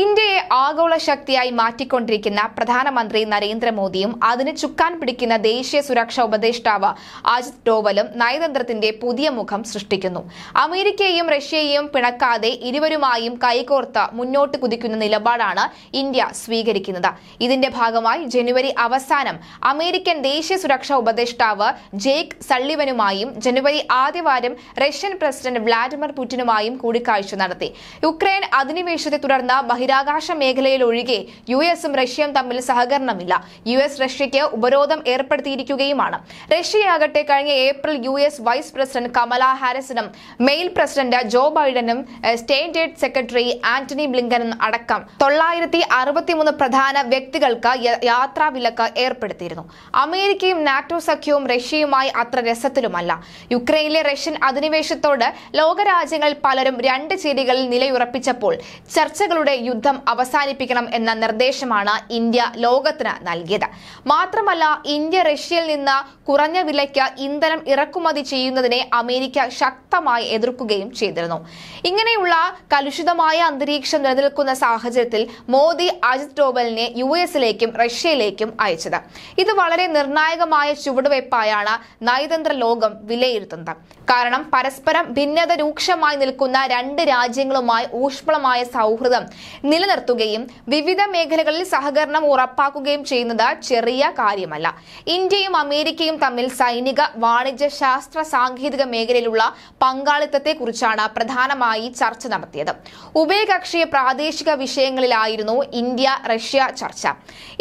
ഇന്ത്യയെ ആഗോള ശക്തിയായി മാറ്റിക്കൊണ്ടിരിക്കുന്ന പ്രധാനമന്ത്രി നരേന്ദ്രമോദിയും അതിന് ചുക്കാൻ പിടിക്കുന്ന ദേശീയ സുരക്ഷാ ഉപദേഷ്ടാവ് അജിത് ഡോവലും നയതന്ത്രത്തിന്റെ പുതിയ മുഖം സൃഷ്ടിക്കുന്നു അമേരിക്കയെയും റഷ്യയെയും പിണക്കാതെ ഇരുവരുമായും കൈകോർത്ത് മുന്നോട്ട് കുതിക്കുന്ന നിലപാടാണ് ഇന്ത്യ സ്വീകരിക്കുന്നത് ഇതിന്റെ ഭാഗമായി ജനുവരി അവസാനം അമേരിക്കൻ ദേശീയ സുരക്ഷാ ഉപദേഷ്ടാവ് ജേക്ക് സള്ളിവനുമായും ജനുവരി ആദ്യവാരം റഷ്യൻ പ്രസിഡന്റ് വ്ളാഡിമിർ പുടിനുമായും കൂടിക്കാഴ്ച നടത്തി യുക്രൈൻ അധിനിവേശത്തെ തുടർന്ന് ബഹിരാകാശ മേഖലയിൽ ഒഴികെ യു എസും റഷ്യയും തമ്മിൽ സഹകരണമില്ല യു എസ് റഷ്യയ്ക്ക് ഉപരോധം ഏർപ്പെടുത്തിയിരിക്കുകയുമാണ് റഷ്യയാകട്ടെ കഴിഞ്ഞ April U S vice president Kamala ഹാരിസിനും മെയിൽ പ്രസിഡന്റ് ജോ ബൈഡനും സ്റ്റേറ്റ് എയ്ഡ് സെക്രട്ടറി ആന്റണി ബ്ലിങ്കനും അടക്കം തൊള്ളായിരത്തി അറുപത്തിമൂന്ന് പ്രധാന വ്യക്തികൾക്ക് യാത്രാ വിലക്ക് ഏർപ്പെടുത്തിയിരുന്നു അമേരിക്കയും നാറ്റോ സഖ്യവും റഷ്യയുമായി അത്ര രസത്തിലുമല്ല യുക്രൈനിലെ റഷ്യൻ അധിനിവേശത്തോട് ലോകരാജ്യങ്ങൾ പലരും രണ്ട് ചേരികളിൽ നിലയുറപ്പിച്ചപ്പോൾ ചർച്ചകളുടെ യുദ്ധം അവസാനിപ്പിക്കണം എന്ന നിർദ്ദേശമാണ് ഇന്ത്യ ലോകത്തിന് നൽകിയത് മാത്രമല്ല ഇന്ത്യ റഷ്യയിൽ നിന്ന് കുറഞ്ഞ വിലയ്ക്ക് ഇന്ധനം ഇറക്കുമതി ചെയ്യുന്നതിനെ അമേരിക്ക ശക്തമായി എതിർക്കുകയും ചെയ്തിരുന്നു ഇങ്ങനെയുള്ള കലുഷിതമായ അന്തരീക്ഷം നിലനിൽക്കുന്ന സാഹചര്യത്തിൽ മോദി അജിത് ഡോബലിനെ യു എസിലേക്കും റഷ്യയിലേക്കും അയച്ചത് ഇത് വളരെ നിർണായകമായ ചുവടുവയ്പായാണ് നയതന്ത്ര ലോകം വിലയിരുത്തുന്നത് കാരണം പരസ്പരം ഭിന്നത രൂക്ഷമായി നിൽക്കുന്ന രണ്ട് രാജ്യങ്ങളുമായി ഊഷ്മളമായ സൗഹൃദം നിലനിർത്തുകയും വിവിധ മേഖലകളിൽ സഹകരണം ഉറപ്പാക്കുകയും ചെയ്യുന്നത് ചെറിയ കാര്യമല്ല ഇന്ത്യയും അമേരിക്കയും തമ്മിൽ സൈനിക വാണിജ്യ ശാസ്ത്ര സാങ്കേതിക മേഖലയിലുള്ള പങ്കാളിത്തത്തെക്കുറിച്ചാണ് പ്രധാനമായി ചർച്ച നടത്തിയത് ഉഭയകക്ഷി പ്രാദേശിക വിഷയങ്ങളിലായിരുന്നു ഇന്ത്യ റഷ്യ ചർച്ച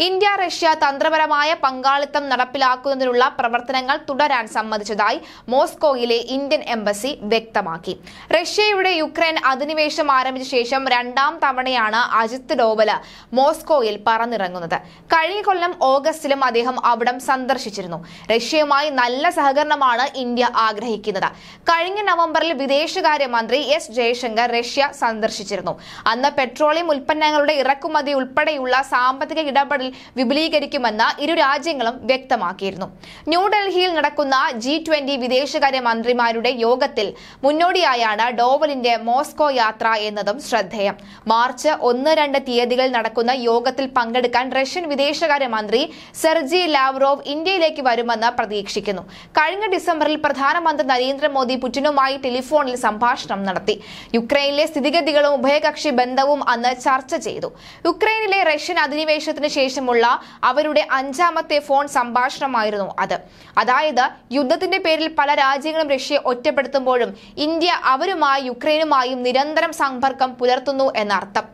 ഇന്ത്യ റഷ്യ തന്ത്രപരമായ പങ്കാളിത്തം നടപ്പിലാക്കുന്നതിനുള്ള പ്രവർത്തനങ്ങൾ തുടരാൻ സമ്മതിച്ചതായി മോസ്കോയിലെ ഇന്ത്യൻ എംബസി വ്യക്തമാക്കി റഷ്യയുടെ യുക്രൈൻ അധിനിവേശം ആരംഭിച്ച ശേഷം രണ്ടാം തവണയാണ് യുദ്ധത്തിലാണ് അജിത് ഡോവല് മോസ്കോയിൽ പറന്നിറങ്ങുന്നത് കഴിഞ്ഞ കൊല്ലം ഓഗസ്റ്റിലും അദ്ദേഹം അവിടം സന്ദർശിച്ചിരുന്നു റഷ്യയുമായി നല്ല സഹകരണമാണ് ഇന്ത്യ ആഗ്രഹിക്കുന്നത് കഴിഞ്ഞ നവംബറിൽ വിദേശകാര്യമന്ത്രി എസ് ജയശങ്കർ റഷ്യ സന്ദർശിച്ചിരുന്നു അന്ന് പെട്രോളിയം ഉൽപ്പന്നങ്ങളുടെ ഇറക്കുമതി ഉൾപ്പെടെയുള്ള സാമ്പത്തിക ഇടപെടൽ വിപുലീകരിക്കുമെന്ന് ഇരു രാജ്യങ്ങളും വ്യക്തമാക്കിയിരുന്നു ന്യൂഡൽഹിയിൽ നടക്കുന്ന ജി ട്വന്റി വിദേശകാര്യ മന്ത്രിമാരുടെ യോഗത്തിൽ മുന്നോടിയായാണ് ഡോവലിന്റെ മോസ്കോ യാത്ര എന്നതും ശ്രദ്ധേയം മാർച്ച് ഒന്ന് രണ്ട് തീയതികളിൽ നടക്കുന്ന യോഗത്തിൽ പങ്കെടുക്കാൻ റഷ്യൻ വിദേശകാര്യമന്ത്രി സെർജി ലാവ്റോവ് ഇന്ത്യയിലേക്ക് വരുമെന്ന് പ്രതീക്ഷിക്കുന്നു കഴിഞ്ഞ ഡിസംബറിൽ പ്രധാനമന്ത്രി നരേന്ദ്രമോദി പുടിനുമായി ടെലിഫോണിൽ സംഭാഷണം നടത്തി യുക്രൈനിലെ സ്ഥിതിഗതികളും ഉഭയകക്ഷി ബന്ധവും അന്ന് ചർച്ച ചെയ്തു യുക്രൈനിലെ റഷ്യൻ അധിനിവേശത്തിന് ശേഷമുള്ള അവരുടെ അഞ്ചാമത്തെ ഫോൺ സംഭാഷണമായിരുന്നു അത് അതായത് യുദ്ധത്തിന്റെ പേരിൽ പല രാജ്യങ്ങളും റഷ്യയെ ഒറ്റപ്പെടുത്തുമ്പോഴും ഇന്ത്യ അവരുമായി യുക്രൈനുമായും നിരന്തരം സമ്പർക്കം പുലർത്തുന്നു എന്നർത്ഥം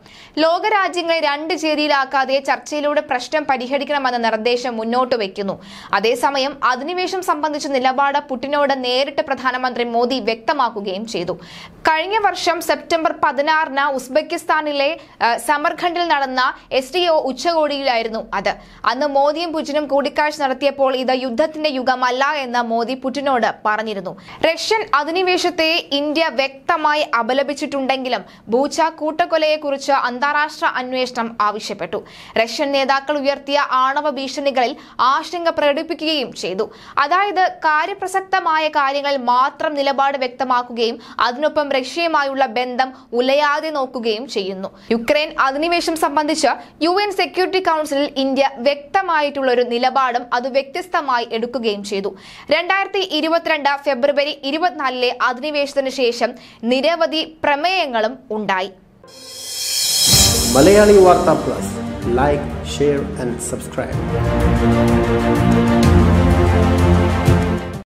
ലോകരാജ്യങ്ങളെ രണ്ട് ചേരിയിലാക്കാതെ ചർച്ചയിലൂടെ പ്രശ്നം പരിഹരിക്കണമെന്ന നിർദ്ദേശം മുന്നോട്ട് വയ്ക്കുന്നു അതേസമയം അധിനിവേശം സംബന്ധിച്ച നിലപാട് പുടിനോട് നേരിട്ട് പ്രധാനമന്ത്രി മോദി വ്യക്തമാക്കുകയും ചെയ്തു കഴിഞ്ഞ വർഷം സെപ്റ്റംബർ പതിനാറിന് ഉസ്ബെക്കിസ്ഥാനിലെ സമർഖണ്ഡിൽ നടന്ന എസ് ഡി ഒ ഉച്ചകോടിയിലായിരുന്നു അത് അന്ന് മോദിയും പുടിനും കൂടിക്കാഴ്ച നടത്തിയപ്പോൾ ഇത് യുദ്ധത്തിന്റെ യുഗമല്ല എന്ന് മോദി പുടിനോട് പറഞ്ഞിരുന്നു റഷ്യൻ അധിനിവേശത്തെ ഇന്ത്യ വ്യക്തമായി അപലപിച്ചിട്ടുണ്ടെങ്കിലും ബൂച്ച കൂട്ടക്കൊലയെക്കുറിച്ച് അന്താരാഷ്ട്ര അന്വേഷണം ആവശ്യപ്പെട്ടു റഷ്യൻ നേതാക്കൾ ഉയർത്തിയ ആണവ ഭീഷണികളിൽ ആശങ്ക പ്രകടിപ്പിക്കുകയും ചെയ്തു അതായത് കാര്യപ്രസക്തമായ കാര്യങ്ങൾ മാത്രം നിലപാട് വ്യക്തമാക്കുകയും അതിനൊപ്പം റഷ്യയുമായുള്ള ബന്ധം ഉലയാതെ നോക്കുകയും ചെയ്യുന്നു യുക്രൈൻ അധിനിവേശം സംബന്ധിച്ച് യു എൻ സെക്യൂരിറ്റി കൗൺസിലിൽ ഇന്ത്യ വ്യക്തമായിട്ടുള്ള ഒരു നിലപാടും അത് വ്യത്യസ്തമായി എടുക്കുകയും ചെയ്തു രണ്ടായിരത്തി ഇരുപത്തിരണ്ട് ഫെബ്രുവരി ഇരുപത്തിനാലിലെ അധിനിവേശത്തിന് ശേഷം നിരവധി പ്രമേയങ്ങളും ഉണ്ടായി Malayali Warta Plus. Like, share and subscribe.